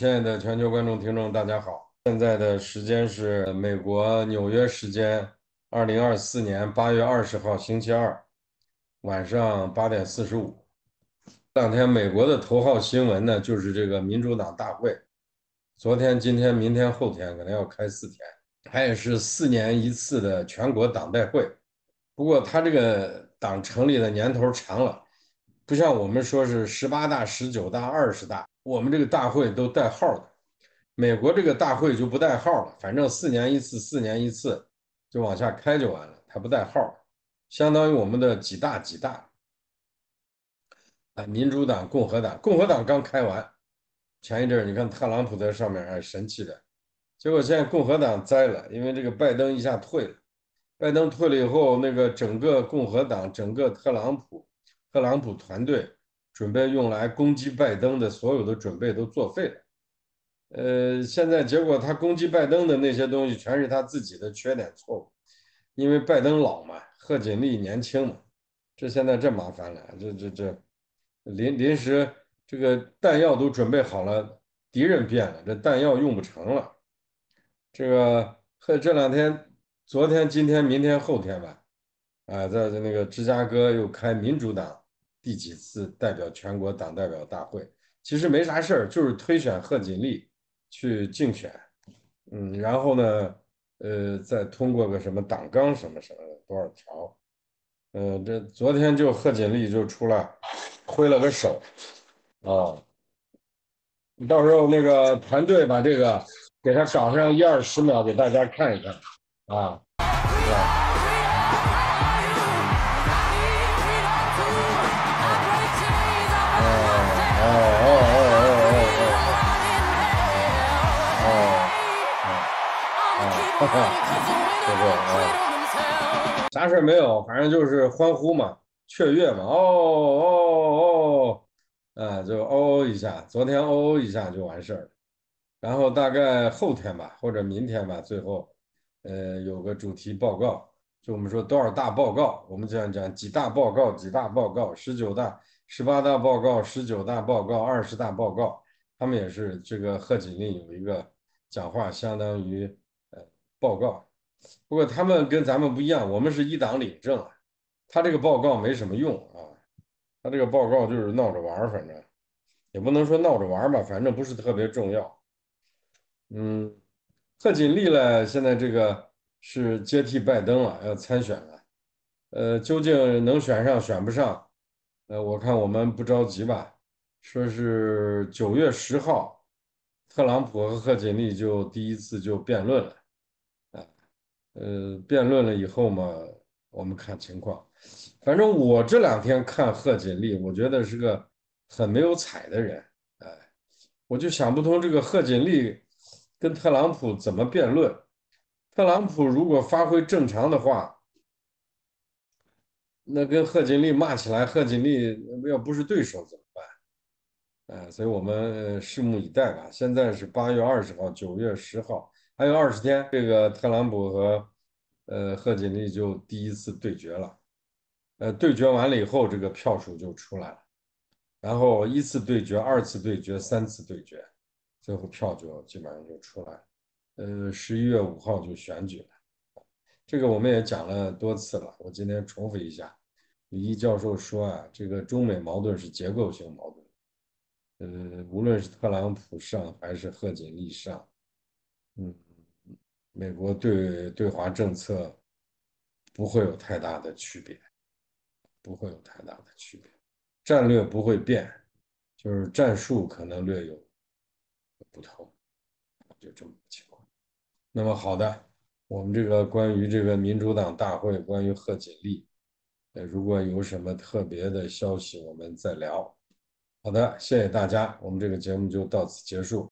亲爱的全球观众、听众，大家好！现在的时间是美国纽约时间，二零二四年八月二十号星期二晚上八点四十五。这两天美国的头号新闻呢，就是这个民主党大会。昨天、今天、明天、后天，可能要开四天，它也是四年一次的全国党代会。不过，它这个党成立的年头长了，不像我们说是十八大、十九大、二十大。我们这个大会都带号的，美国这个大会就不带号了，反正四年一次，四年一次就往下开就完了，它不带号，相当于我们的几大几大，啊，民主党、共和党，共和党刚开完，前一阵你看特朗普在上面还神气的，结果现在共和党栽了，因为这个拜登一下退了，拜登退了以后，那个整个共和党，整个特朗普，特朗普团队。准备用来攻击拜登的所有的准备都作废了，呃，现在结果他攻击拜登的那些东西，全是他自己的缺点错误，因为拜登老嘛，贺锦丽年轻嘛，这现在这麻烦了，这这这临临时这个弹药都准备好了，敌人变了，这弹药用不成了。这个和这两天，昨天、今天、明天、后天吧，啊，在那个芝加哥又开民主党。第几次代表全国党代表大会？其实没啥事儿，就是推选贺锦丽去竞选。嗯，然后呢，呃，再通过个什么党纲什么什么多少条。嗯，这昨天就贺锦丽就出来挥了个手，啊，你到时候那个团队把这个给他搞上一二十秒，给大家看一看，啊，是吧？哈哈，就是啊，啥事儿没有，反正就是欢呼嘛，雀跃嘛，哦哦哦，啊，就哦哦一下，昨天哦哦一下就完事儿了，然后大概后天吧，或者明天吧，最后，呃，有个主题报告，就我们说多少大报告，我们这样讲几大报告，几大报告，十九大、十八大报告、十九大报告、二十大报告，他们也是这个贺锦丽有一个讲话，相当于。报告，不过他们跟咱们不一样，我们是一党领政，他这个报告没什么用啊，他这个报告就是闹着玩反正也不能说闹着玩吧，反正不是特别重要。嗯，贺锦丽呢，现在这个是接替拜登了，要参选了，呃，究竟能选上选不上？呃，我看我们不着急吧。说是九月十号，特朗普和贺锦丽就第一次就辩论了。呃，辩论了以后嘛，我们看情况。反正我这两天看贺锦丽，我觉得是个很没有彩的人。哎，我就想不通这个贺锦丽跟特朗普怎么辩论。特朗普如果发挥正常的话，那跟贺锦丽骂起来，贺锦丽要不是对手怎么办？哎，所以我们拭目以待吧。现在是八月二十号，九月十号。还有二十天，这个特朗普和，呃，贺锦丽就第一次对决了，呃，对决完了以后，这个票数就出来了，然后一次对决，二次对决，三次对决，最后票就基本上就出来了，呃，十一月五号就选举了，这个我们也讲了多次了，我今天重复一下，李毅教授说啊，这个中美矛盾是结构性矛盾，呃，无论是特朗普上还是贺锦丽上，嗯。美国对对华政策不会有太大的区别，不会有太大的区别，战略不会变，就是战术可能略有不同，就这么个情况。那么好的，我们这个关于这个民主党大会，关于贺锦丽，呃，如果有什么特别的消息，我们再聊。好的，谢谢大家，我们这个节目就到此结束。